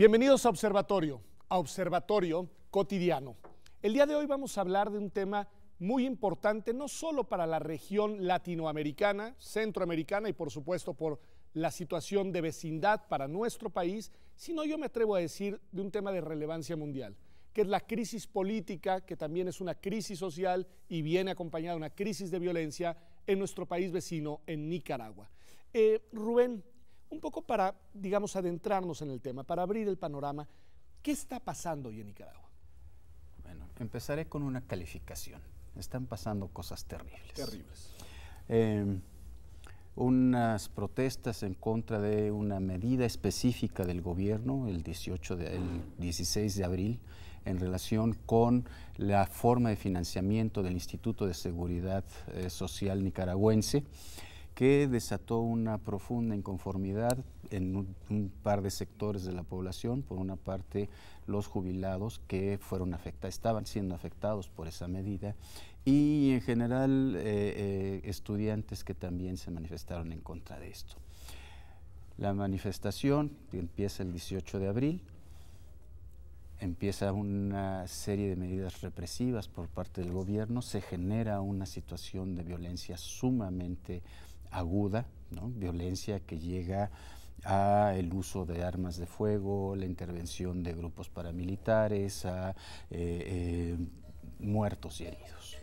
Bienvenidos a Observatorio, a Observatorio Cotidiano. El día de hoy vamos a hablar de un tema muy importante, no solo para la región latinoamericana, centroamericana y por supuesto por la situación de vecindad para nuestro país, sino yo me atrevo a decir de un tema de relevancia mundial, que es la crisis política, que también es una crisis social y viene acompañada de una crisis de violencia en nuestro país vecino, en Nicaragua. Eh, Rubén, un poco para, digamos, adentrarnos en el tema, para abrir el panorama. ¿Qué está pasando hoy en Nicaragua? Bueno, empezaré con una calificación. Están pasando cosas terribles. Terribles. Em, unas protestas en contra de una medida específica del gobierno el, 18 16 de abril en relación con la forma de financiamiento del Instituto de Seguridad eh, Social Nicaragüense que desató una profunda inconformidad en un, par de sectores de la población. Por una parte, los jubilados que fueron afectados, estaban siendo afectados por esa medida y en general eh, eh, estudiantes que también se manifestaron en contra de esto. La manifestación empieza el 18 de abril, empieza una serie de medidas represivas por parte del gobierno, se genera una situación de violencia sumamente aguda, violencia que llega a el uso de armas de fuego, la intervención de grupos paramilitares, a eh, eh, muertos y heridos.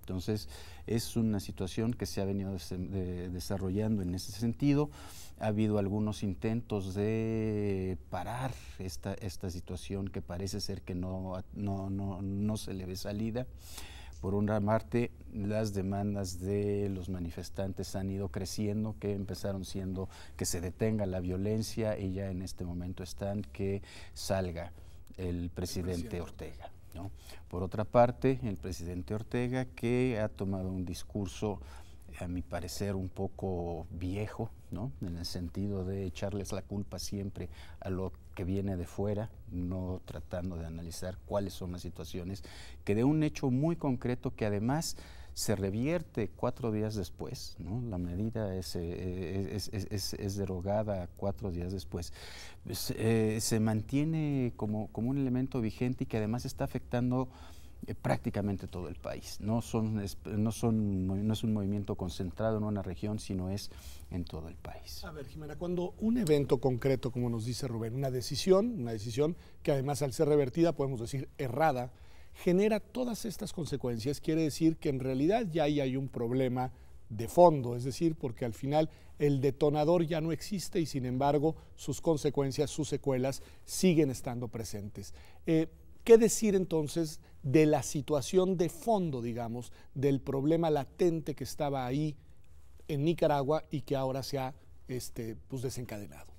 Entonces, es una situación que se ha venido desarrollando en ese sentido. Ha habido algunos intentos de parar esta, esta situación que parece ser que no, no, no se le ve salida. Por una parte, las demandas de los manifestantes han ido creciendo, que empezaron siendo que se detenga la violencia y ya en este momento están que salga el presidente Ortega. ¿no? Por otra parte, el presidente Ortega que ha tomado un discurso a mi parecer un poco viejo, ¿no? en el sentido de echarles la culpa siempre a lo que viene de fuera, no tratando de analizar cuáles son las situaciones, que de un hecho muy concreto que además se revierte cuatro días después, ¿no? la medida es, eh, eh, es, derogada cuatro días después, eh, se mantiene como, como un elemento vigente y que además está afectando eh, prácticamente todo el país. No, son, es, no, son, no es un movimiento concentrado en una región, sino es en todo el país. A ver, Jimena, cuando un evento concreto, como nos dice Rubén, una decisión, una decisión que además al ser revertida, podemos decir errada, genera todas estas consecuencias, quiere decir que en realidad ya ahí hay un problema de fondo, es decir, porque al final el detonador ya no existe y sin embargo sus consecuencias, sus secuelas siguen estando presentes. Eh, ¿Qué decir entonces de la situación de fondo, digamos, del problema latente que estaba ahí en Nicaragua y que ahora se ha este, pues desencadenado?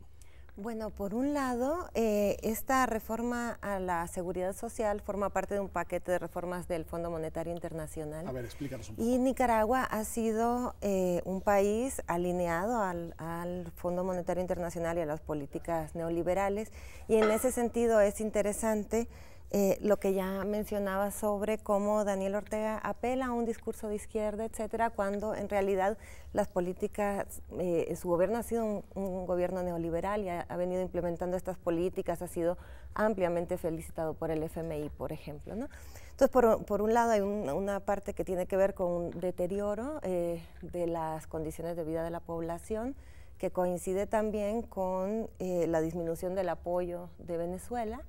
Bueno, por un lado, eh, esta reforma a la seguridad social forma parte de un paquete de reformas del Fondo Monetario Internacional. A ver, explícanos un poco. Y Nicaragua ha sido eh, un país alineado al, al, Fondo Monetario Internacional y a las políticas neoliberales, y en ese sentido es interesante eh, lo que ya mencionaba sobre cómo Daniel Ortega apela a un discurso de izquierda, etcétera, cuando en realidad las políticas, eh, su gobierno ha sido un, gobierno neoliberal y ha, venido implementando estas políticas, ha sido ampliamente felicitado por el FMI, por ejemplo. Entonces, por, un lado hay una parte que tiene que ver con un deterioro eh, de las condiciones de vida de la población, que coincide también con la disminución del apoyo de Venezuela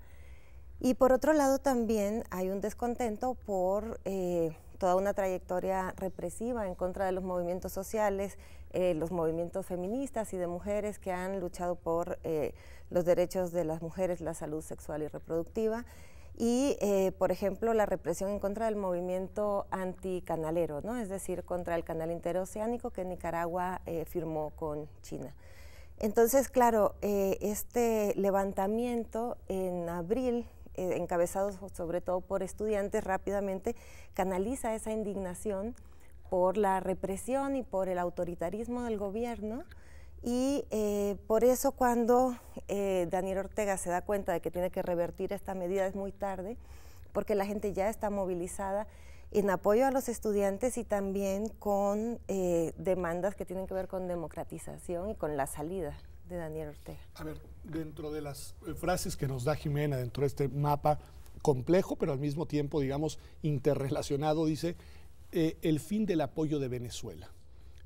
y por otro lado también hay un descontento por eh, toda una trayectoria represiva en contra de los movimientos sociales, eh, los movimientos feministas y de mujeres que han luchado por eh, los derechos de las mujeres, la salud sexual y reproductiva. Y, por ejemplo, la represión en contra del movimiento anticanalero, ¿no? es decir, contra el canal interoceánico que Nicaragua firmó con China. Entonces, claro, este levantamiento en abril eh, encabezados sobre todo por estudiantes, rápidamente canaliza esa indignación por la represión y por el autoritarismo del gobierno. Y eh, por eso cuando eh, Daniel Ortega se da cuenta de que tiene que revertir esta medida es muy tarde, porque la gente ya está movilizada en apoyo a los estudiantes y también con demandas que tienen que ver con democratización y con la salida de Daniel Ortega? A ver, dentro de las eh, frases que nos da Jimena, dentro de este mapa complejo, pero al mismo tiempo, digamos, interrelacionado, dice eh, el fin del apoyo de Venezuela.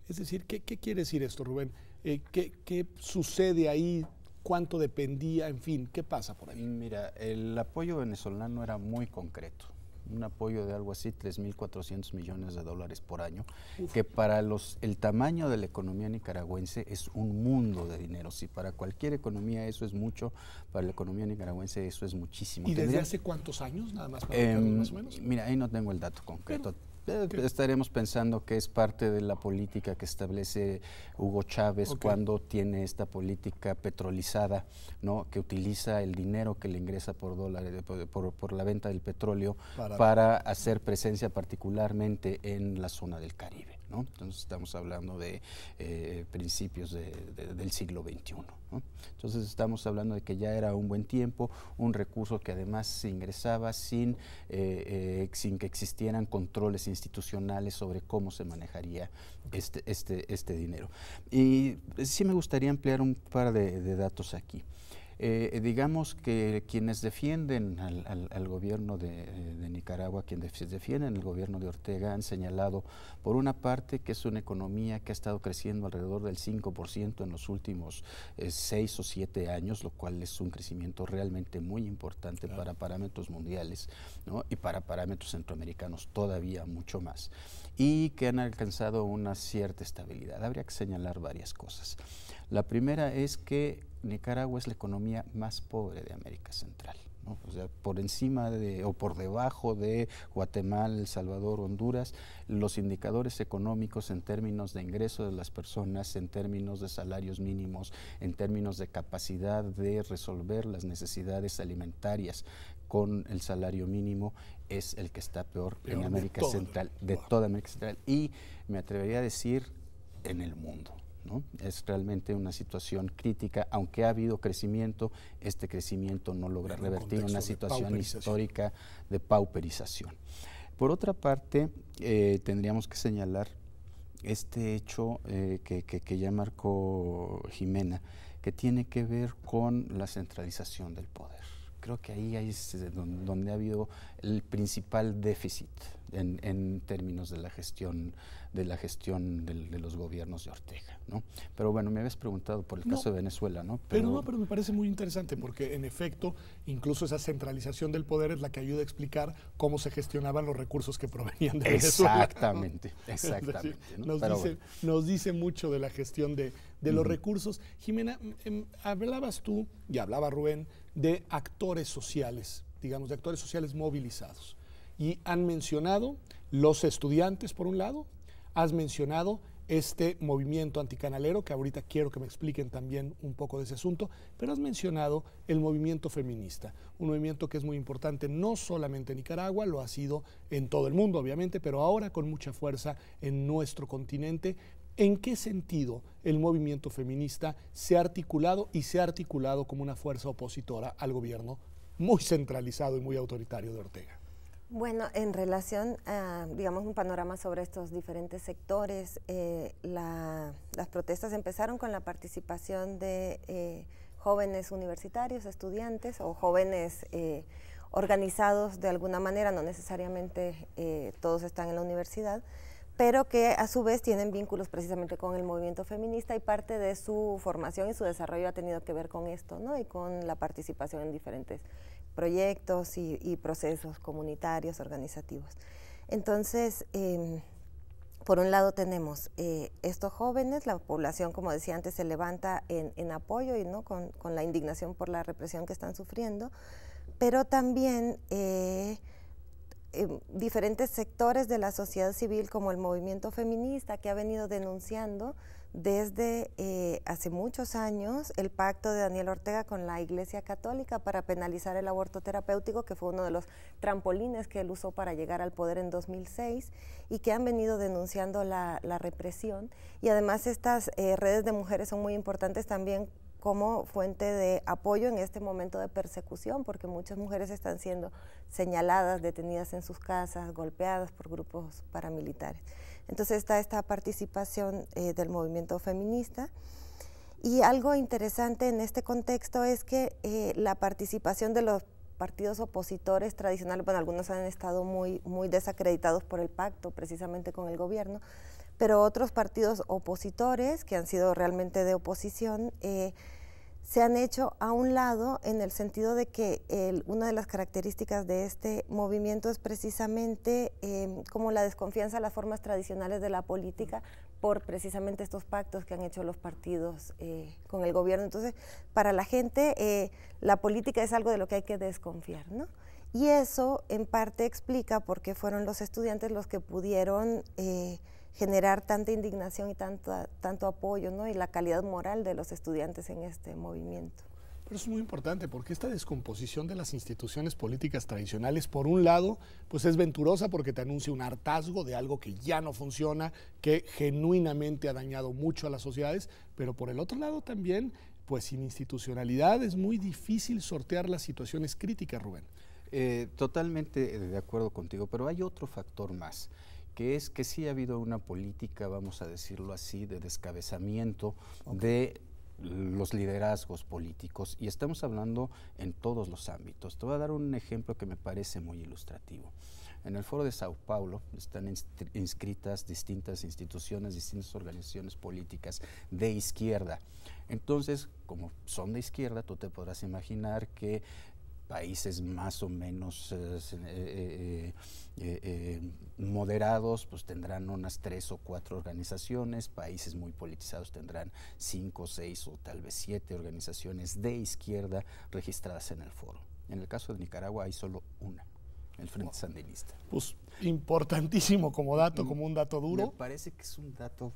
Es decir, ¿qué, quiere decir esto, Rubén? Eh, ¿Qué sucede ahí? ¿Cuánto dependía? En fin, ¿qué pasa por ahí? Mira, el apoyo venezolano era muy concreto un apoyo de algo así, 3.400 millones de dólares por año, que para los, el tamaño de la economía nicaragüense es un mundo de dinero. Si para cualquier economía eso es mucho, para la economía nicaragüense eso es muchísimo. ¿Y desde hace cuántos años nada más? Para em, más o menos? Mira, ahí no tengo el dato concreto. Eh, estaremos pensando que es parte de la política que establece Hugo Chávez cuando tiene esta política petrolizada, ¿no? que utiliza el dinero que le ingresa por dólares eh, por, por, la venta del petróleo para hacer presencia particularmente en la zona del Caribe. Entonces estamos hablando de eh, principios del siglo XXI. Entonces estamos hablando de que ya era un buen tiempo, un recurso que además se ingresaba eh, eh, sin, que existieran controles institucionales sobre cómo se manejaría este, este, este dinero. Y sí me gustaría ampliar un par de datos aquí. Eh, digamos que quienes defienden al, gobierno de, eh, Nicaragua, quienes defienden el gobierno de Ortega, han señalado, por una parte, que es una economía que ha estado creciendo alrededor del 5% en los últimos 6 eh, o siete años, lo cual es un crecimiento realmente muy importante para parámetros mundiales y para parámetros centroamericanos todavía mucho más, y que han alcanzado una cierta estabilidad. Habría que señalar varias cosas. La primera es que Nicaragua es la economía más pobre de América Central. O sea, por encima de o por debajo de Guatemala, El Salvador, Honduras, los indicadores económicos en términos de ingreso de las personas, en términos de salarios mínimos, en términos de capacidad de resolver las necesidades alimentarias con el salario mínimo es el que está peor, en América Central, de toda América Central y me atrevería a decir en el mundo. Es realmente una situación crítica, aunque ha habido crecimiento, este crecimiento no logra revertir una situación histórica de pauperización. Por otra parte, eh, tendríamos que señalar este hecho eh, que, ya marcó Jimena, que tiene que ver con la centralización del poder creo que ahí, es este, donde ha habido el principal déficit en, términos de la gestión de la gestión de los gobiernos de Ortega, Pero bueno, me habías preguntado por el caso de Venezuela, ¿no? Pero, no, pero me parece muy interesante porque en efecto, incluso esa centralización del poder es la que ayuda a explicar cómo se gestionaban los recursos que provenían de Venezuela. Exactamente, exactamente. nos, dice, mucho de la gestión de, los recursos. Jimena, em, em, hablabas tú y hablaba Rubén de actores sociales, digamos, de actores sociales movilizados. Y han mencionado los estudiantes, por un lado, has mencionado este movimiento anticanalero, que ahorita quiero que me expliquen también un poco de ese asunto, pero has mencionado el movimiento feminista, un movimiento que es muy importante no solamente en Nicaragua, lo ha sido en todo el mundo, obviamente, pero ahora con mucha fuerza en nuestro continente, en qué sentido el movimiento feminista se ha articulado y se ha articulado como una fuerza opositora al gobierno muy centralizado y muy autoritario de Ortega. Bueno, en relación a, digamos, un panorama sobre estos diferentes sectores, eh, las protestas empezaron con la participación de eh, jóvenes universitarios, estudiantes o jóvenes eh, organizados de alguna manera, no necesariamente todos están en la universidad, pero que a su vez tienen vínculos precisamente con el movimiento feminista y parte de su formación y su desarrollo ha tenido que ver con esto, ¿no? Y con la participación en diferentes proyectos y, procesos comunitarios, organizativos. Entonces, em, por un lado tenemos eh, estos jóvenes, la población, como decía antes, se levanta en, apoyo y no con, la indignación por la represión que están sufriendo, pero también eh, eh, diferentes sectores de la sociedad civil, como el movimiento feminista, que ha venido denunciando desde eh, hace muchos años el pacto de Daniel Ortega con la Iglesia Católica para penalizar el aborto terapéutico, que fue uno de los trampolines que él usó para llegar al poder en 2006 y que han venido denunciando la, represión. Y además estas eh, redes de mujeres son muy importantes también como fuente de apoyo en este momento de persecución, porque muchas mujeres están siendo señaladas, detenidas en sus casas, golpeadas por grupos paramilitares. Entonces está esta participación eh, del movimiento feminista. Y algo interesante en este contexto es que eh, la participación de los partidos opositores tradicionales, bueno, algunos han estado muy, muy desacreditados por el pacto, precisamente con el gobierno, pero otros partidos opositores, que han sido realmente de oposición, eh, se han hecho a un lado en el sentido de que una de las características de este movimiento es precisamente em, como la desconfianza a las formas tradicionales de la política por precisamente estos pactos que han hecho los partidos eh, con el gobierno. Entonces, para la gente, eh, la política es algo de lo que hay que desconfiar, ¿no? Y eso en parte explica por qué fueron los estudiantes los que pudieron generar tanta indignación y tanto, tanto apoyo, ¿no? Y la calidad moral de los estudiantes en este movimiento. Pero es muy importante porque esta descomposición de las instituciones políticas tradicionales, por un lado, pues es venturosa porque te anuncia un hartazgo de algo que ya no funciona, que genuinamente ha dañado mucho a las sociedades, pero por el otro lado también, pues sin institucionalidad es muy difícil sortear las situaciones críticas, Rubén. Eh, totalmente de acuerdo contigo, pero hay otro factor más que es que sí ha habido una política, vamos a decirlo así, de descabezamiento de los liderazgos políticos y estamos hablando en todos los ámbitos. Te voy a dar un ejemplo que me parece muy ilustrativo. En el foro de Sao Paulo están inscritas distintas instituciones, distintas organizaciones políticas de izquierda. Entonces, como son de izquierda, tú te podrás imaginar que países más o menos eh, eh, eh, moderados pues tendrán unas tres o cuatro organizaciones, países muy politizados tendrán cinco, seis o tal vez siete organizaciones de izquierda registradas en el foro. En el caso de Nicaragua hay solo una el Frente Sandinista. Pues importantísimo como dato, como un dato duro. Me parece que es un dato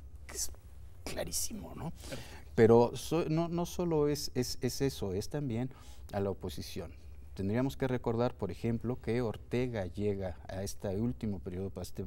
clarísimo, ¿no? Pero no, solo es, eso, es también a la oposición. Tendríamos que recordar, por ejemplo, que Ortega llega a este último periodo, a este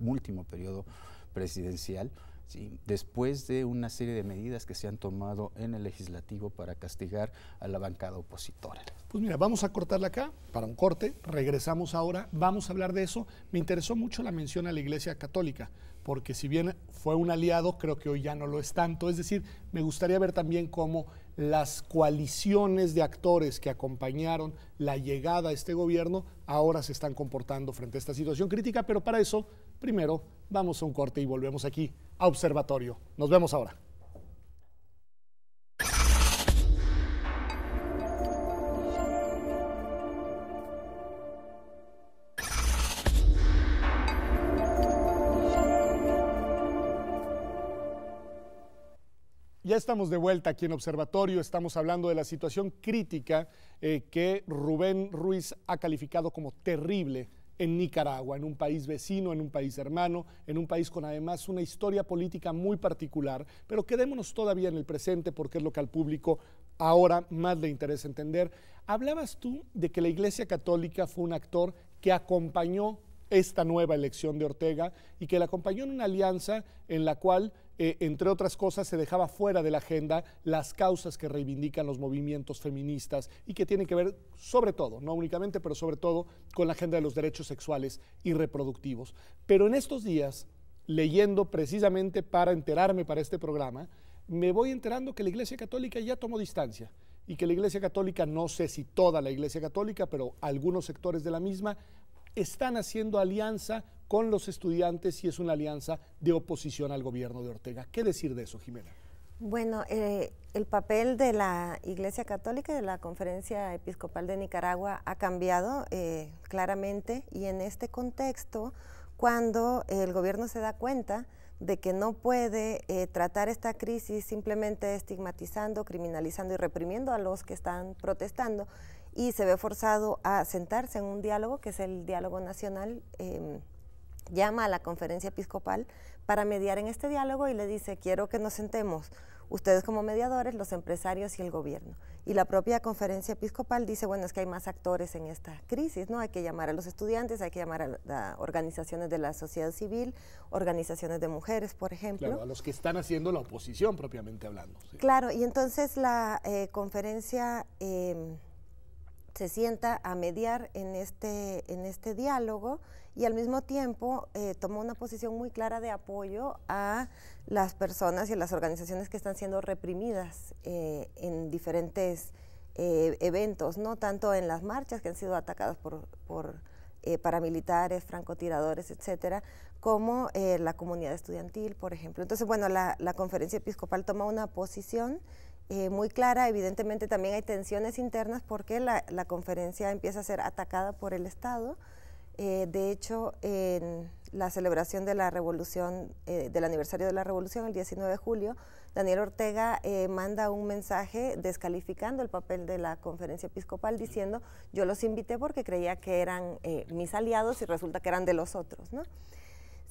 último periodo presidencial, ¿sí? después de una serie de medidas que se han tomado en el legislativo para castigar a la bancada opositora. Pues mira, vamos a cortarla acá para un corte, regresamos ahora, vamos a hablar de eso. Me interesó mucho la mención a la Iglesia Católica, porque si bien fue un aliado, creo que hoy ya no lo es tanto. Es decir, me gustaría ver también cómo las coaliciones de actores que acompañaron la llegada a este gobierno ahora se están comportando frente a esta situación crítica, pero para eso, primero, vamos a un corte y volvemos aquí a Observatorio. Nos vemos ahora. Ya estamos de vuelta aquí en Observatorio, estamos hablando de la situación crítica eh, que Rubén Ruiz ha calificado como terrible en Nicaragua, en un país vecino, en un país hermano, en un país con además una historia política muy particular, pero quedémonos todavía en el presente porque es lo que al público ahora más le interesa entender. Hablabas tú de que la Iglesia Católica fue un actor que acompañó esta nueva elección de Ortega y que la acompañó en una alianza en la cual eh, entre otras cosas, se dejaba fuera de la agenda las causas que reivindican los movimientos feministas y que tienen que ver sobre todo, no únicamente, pero sobre todo con la agenda de los derechos sexuales y reproductivos. Pero en estos días, leyendo precisamente para enterarme para este programa, me voy enterando que la Iglesia Católica ya tomó distancia y que la Iglesia Católica, no sé si toda la Iglesia Católica, pero algunos sectores de la misma, están haciendo alianza con los estudiantes y es una alianza de oposición al gobierno de Ortega. ¿Qué decir de eso, Jimena? Bueno, eh, el papel de la Iglesia Católica y de la Conferencia Episcopal de Nicaragua ha cambiado eh, claramente y en este contexto, cuando el gobierno se da cuenta de que no puede eh, tratar esta crisis simplemente estigmatizando, criminalizando y reprimiendo a los que están protestando y se ve forzado a sentarse en un diálogo que es el diálogo nacional em, llama a la conferencia episcopal para mediar en este diálogo y le dice, quiero que nos sentemos ustedes como mediadores, los empresarios y el gobierno. Y la propia conferencia episcopal dice, bueno, es que hay más actores en esta crisis, ¿no? Hay que llamar a los estudiantes, hay que llamar a, organizaciones de la sociedad civil, organizaciones de mujeres, por ejemplo. Claro, a los que están haciendo la oposición propiamente hablando. Claro, y entonces la eh, conferencia... Eh, se sienta a mediar en este, en este diálogo y al mismo tiempo toma eh, tomó una posición muy clara de apoyo a las personas y las organizaciones que están siendo reprimidas eh, en diferentes eh, eventos, no tanto en las marchas que han sido atacadas por, paramilitares, francotiradores, etcétera, como la comunidad estudiantil, por ejemplo. Entonces, bueno, la conferencia episcopal toma una posición eh, muy clara. Evidentemente también hay tensiones internas porque la, conferencia empieza a ser atacada por el Estado. Eh, de hecho, en la celebración de la revolución, eh, del aniversario de la revolución, el 19 de julio, Daniel Ortega manda un mensaje descalificando el papel de la conferencia episcopal diciendo yo los invité porque creía que eran mis aliados y resulta que eran de los otros.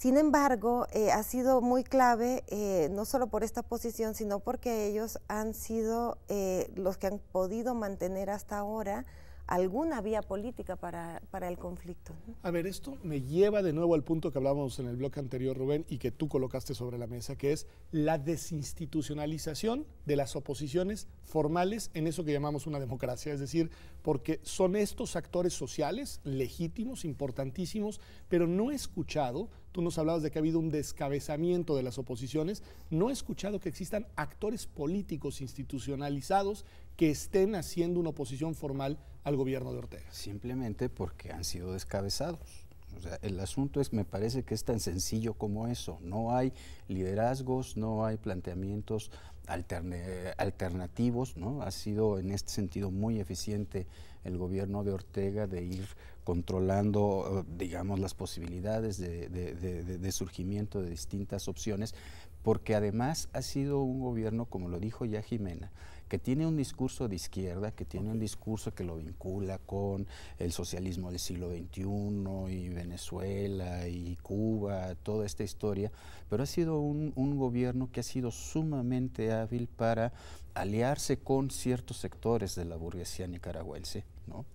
Sin embargo, eh, ha sido muy clave, eh, no solo por esta posición, sino porque ellos han sido eh, los que han podido mantener hasta ahora alguna vía política para, el conflicto. A ver, esto me lleva de nuevo al punto que hablábamos en el bloque anterior, Rubén, y que tú colocaste sobre la mesa, que es la desinstitucionalización de las oposiciones formales en eso que llamamos una democracia, es decir, porque son estos actores sociales legítimos, importantísimos, pero no escuchado Tú nos hablabas de que ha habido un descabezamiento de las oposiciones. No he escuchado que existan actores políticos institucionalizados que estén haciendo una oposición formal al gobierno de Ortega. Simplemente porque han sido descabezados. O sea, el asunto es, me parece que es tan sencillo como eso. No hay liderazgos, no hay planteamientos alternativos, ¿no? Ha sido en este sentido muy eficiente el gobierno de Ortega de ir controlando, eh, digamos, las posibilidades de, surgimiento de distintas opciones, porque además ha sido un gobierno, como lo dijo ya Jimena, que tiene un discurso de izquierda, que tiene un discurso que lo vincula con el socialismo del siglo XXI y Venezuela y Cuba, toda esta historia, pero ha sido un gobierno que ha sido sumamente hábil para aliarse con ciertos sectores de la burguesía nicaragüense, ¿no?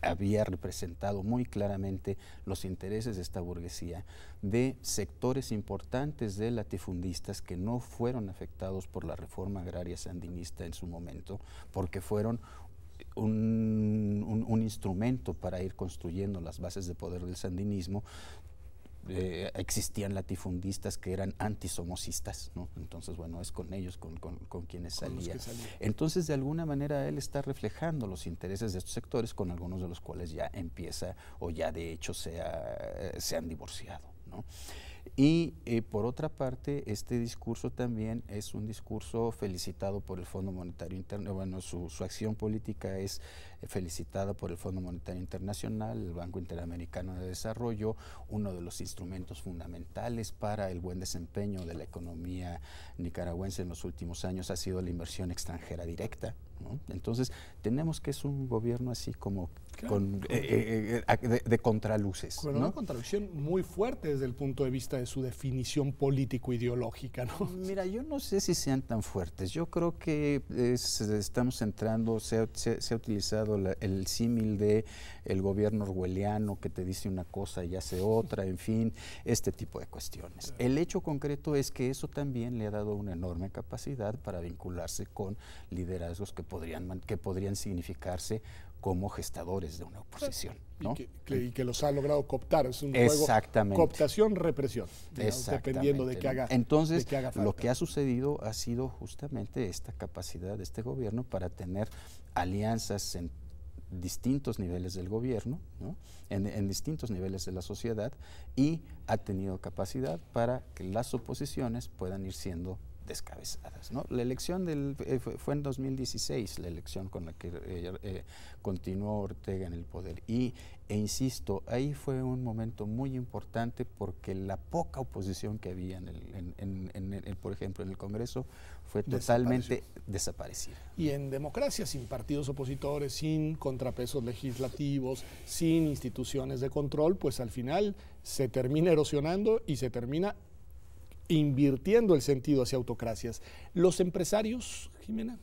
había representado muy claramente los intereses de esta burguesía, de sectores importantes de latifundistas que no fueron afectados por la reforma agraria sandinista en su momento, porque fueron un, un, instrumento para ir construyendo las bases de poder del sandinismo, eh, existían latifundistas que eran antisomocistas, ¿no? Entonces, bueno, es con ellos con, quienes salía. Entonces, de alguna manera, él está reflejando los intereses de estos sectores con algunos de los cuales ya empieza o ya de hecho se, ha, se han divorciado, ¿no? Y eh, por otra parte, este discurso también es un discurso felicitado por el Fondo Monetario Internacional, bueno, su, acción política es eh, felicitada por el Fondo Monetario Internacional, el Banco Interamericano de Desarrollo, uno de los instrumentos fundamentales para el buen desempeño de la economía nicaragüense en los últimos años ha sido la inversión extranjera directa. Entonces, tenemos que es un gobierno así como con, eh, eh, eh, de, contraluces. una contradicción muy fuerte desde el punto de vista de su definición político-ideológica. ¿no? Mira, yo no sé si sean tan fuertes. Yo creo que estamos entrando, se ha, utilizado el símil de el gobierno orwelliano que te dice una cosa y hace otra, en fin, este tipo de cuestiones. El hecho concreto es que eso también le ha dado una enorme capacidad para vincularse con liderazgos que podrían, que podrían significarse como gestadores de una oposición. Y, que, los ha logrado cooptar. Es un Exactamente. juego cooptación-represión, dependiendo de qué haga Entonces, lo que ha sucedido ha sido justamente esta capacidad de este gobierno para tener alianzas en distintos niveles del gobierno, en, distintos niveles de la sociedad, y ha tenido capacidad para que las oposiciones puedan ir siendo descabezadas. ¿no? La elección del, eh, fue, en 2016 la elección con la que eh, eh, continuó Ortega en el poder. Y, e insisto, ahí fue un momento muy importante porque la poca oposición que había, en por ejemplo, en el Congreso fue totalmente desaparecida. Y en democracia, sin partidos opositores, sin contrapesos legislativos, sin instituciones de control, pues al final se termina erosionando y se termina invirtiendo el sentido hacia autocracias. ¿Los empresarios, Jimena?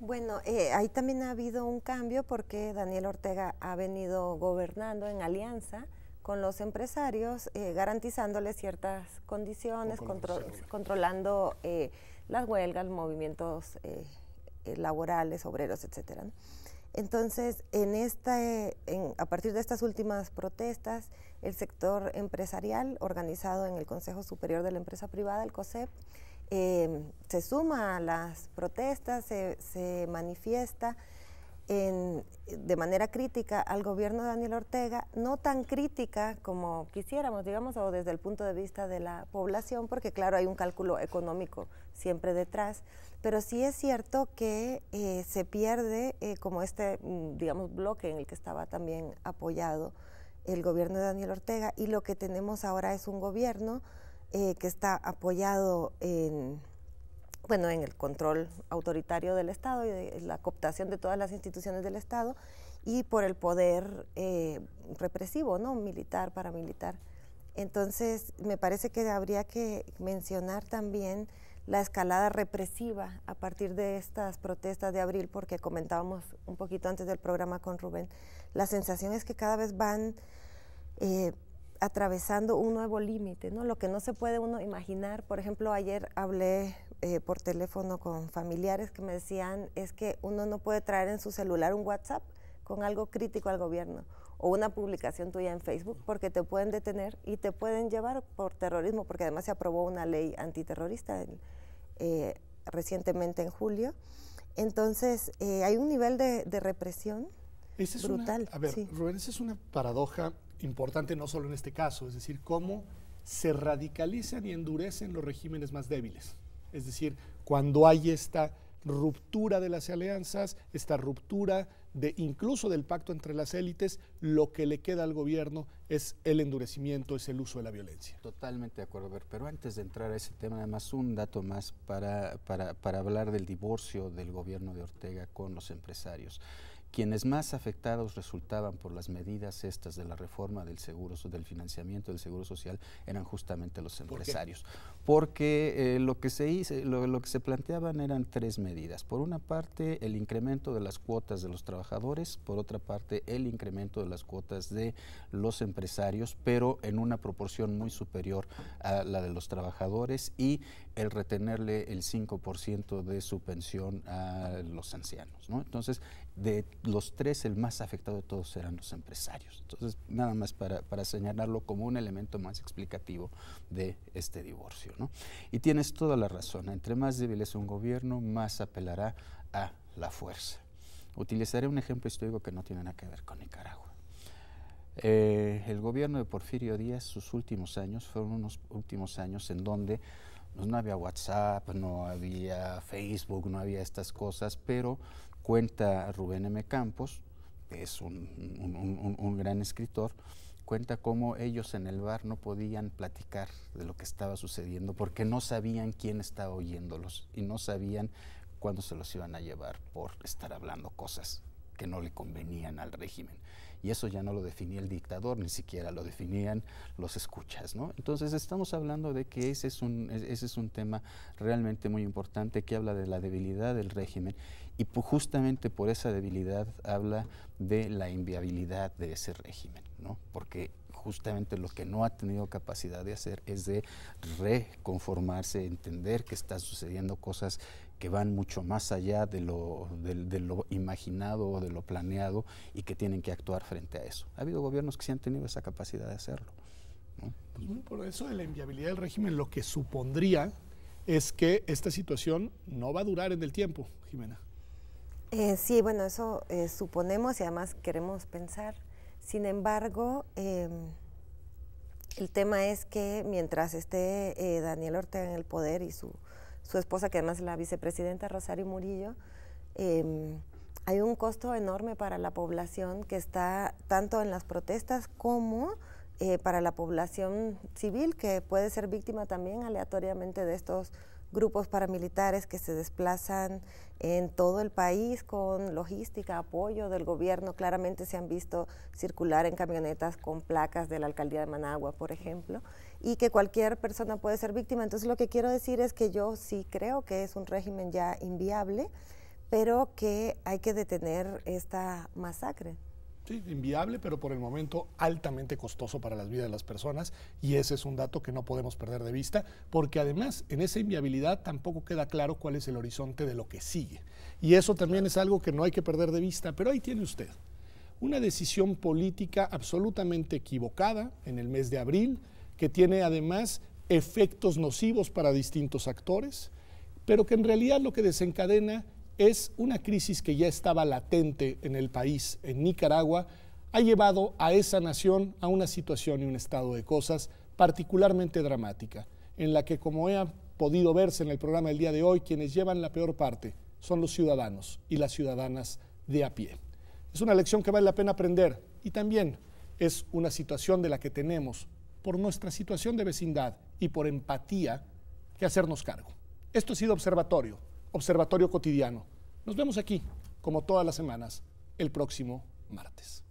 Bueno, eh, ahí también ha habido un cambio porque Daniel Ortega ha venido gobernando en alianza con los empresarios, eh, garantizándoles ciertas condiciones, controlando eh, las huelgas, movimientos laborales, obreros, etcétera. Entonces, en esta, en, a partir de estas últimas protestas, el sector empresarial organizado en el Consejo Superior de la Empresa Privada, el COSEP, eh, se suma a las protestas, se, manifiesta de manera crítica al gobierno de Daniel Ortega, no tan crítica como quisiéramos, digamos, o desde el punto de vista de la población, porque claro, hay un cálculo económico siempre detrás, pero sí es cierto que eh, se pierde eh, como este, mm, digamos, bloque en el que estaba también apoyado el gobierno de Daniel Ortega y lo que tenemos ahora es un gobierno eh, que está apoyado en, bueno, en el control autoritario del Estado y la cooptación de todas las instituciones del Estado y por el poder eh, represivo, ¿no? Militar, paramilitar. Entonces, me parece que habría que mencionar también la escalada represiva a partir de estas protestas de abril, porque comentábamos un poquito antes del programa con Rubén, la sensación es que cada vez van eh, atravesando un nuevo límite, ¿no? Lo que no se puede uno imaginar. Por ejemplo, ayer hablé eh, por teléfono con familiares que me decían es que uno no puede traer en su celular un WhatsApp con algo crítico al gobierno o una publicación tuya en Facebook porque te pueden detener y te pueden llevar por terrorismo, porque además se aprobó una ley antiterrorista eh, recientemente en julio. Entonces, hay un nivel de represión esa es Una, a ver, Rubén, esa es una paradoja importante no solo en este caso, es decir, cómo se radicalizan y endurecen los regímenes más débiles. Es decir, cuando hay esta ruptura de las alianzas, esta ruptura de incluso del pacto entre las élites, lo que le queda al gobierno es el endurecimiento, es el uso de la violencia. Totalmente de acuerdo, pero antes de entrar a ese tema, además un dato más para, para, para hablar del divorcio del gobierno de Ortega con los empresarios quienes más afectados resultaban por las medidas estas de la reforma del seguro del financiamiento del seguro social eran justamente los empresarios porque eh, lo, que se lo, que se planteaban eran tres medidas. Por una parte, el incremento de las cuotas de los trabajadores, por otra parte, el incremento de las cuotas de los empresarios, pero en una proporción muy superior a la de los trabajadores y el retenerle el 5% de su pensión a los ancianos. Entonces, de los tres, el más afectado de todos eran los empresarios. Entonces, nada más para señalarlo como un elemento más explicativo de este divorcio. Y tienes toda la razón, entre más débil es un gobierno, más apelará a la fuerza. Utilizaré un ejemplo histórico que no tiene nada que ver con Nicaragua. Eh, el gobierno de Porfirio Díaz, sus últimos años, fueron unos últimos años en donde pues, no había WhatsApp, no había Facebook, no había estas cosas, pero cuenta Rubén M. Campos, que es un gran escritor, cuenta cómo ellos en el bar no podían platicar de lo que estaba sucediendo porque no sabían quién estaba oyéndolos y no sabían cuándo se los iban a llevar por estar hablando cosas que no le convenían al régimen. Y eso ya no lo definía el dictador, ni siquiera lo definían los escuchas, ¿no? Entonces estamos hablando de que ese es ese es un tema realmente muy importante que habla de la debilidad del régimen y justamente por esa debilidad habla de la inviabilidad de ese régimen. Porque justamente lo que no ha tenido capacidad de hacer es de reconformarse, entender que están sucediendo cosas que van mucho más allá de lo, de, lo imaginado o de lo planeado y que tienen que actuar frente a eso. Ha habido gobiernos que sí han tenido esa capacidad de hacerlo. Pues por eso de la inviabilidad del régimen lo que supondría es que esta situación no va a durar en el tiempo, Jimena. Eh, sí, bueno, eso eh, suponemos y además queremos pensar sin embargo, em, el tema es que mientras esté eh, Daniel Ortega en el poder y su, su, esposa, que además es la vicepresidenta Rosario Murillo, em, hay un costo enorme para la población que está tanto en las protestas como eh, para la población civil que puede ser víctima también aleatoriamente de estos grupos paramilitares que se desplazan en todo el país con logística, apoyo del gobierno. Claramente se han visto circular en camionetas con placas de la alcaldía de Managua, por ejemplo, y que cualquier persona puede ser víctima. Entonces lo que quiero decir es que yo sí creo que es un régimen ya inviable, pero que hay que detener esta masacre sí, inviable, pero por el momento altamente costoso para las vidas de las personas y ese es un dato que no podemos perder de vista, porque además en esa inviabilidad tampoco queda claro cuál es el horizonte de lo que sigue. Y eso también es algo que no hay que perder de vista, pero ahí tiene usted una decisión política absolutamente equivocada en el mes de abril, que tiene además efectos nocivos para distintos actores, pero que en realidad lo que desencadena es una crisis que ya estaba latente en el país, en Nicaragua, ha llevado a esa nación a una situación y un estado de cosas particularmente dramática, en la que, como he podido verse en el programa del día de hoy, quienes llevan la peor parte son los ciudadanos y las ciudadanas de a pie. Es una lección que vale la pena aprender y también es una situación de la que tenemos, por nuestra situación de vecindad y por empatía, que hacernos cargo. Esto ha sido Observatorio, Observatorio Cotidiano. Nos vemos aquí, como todas las semanas, el próximo martes.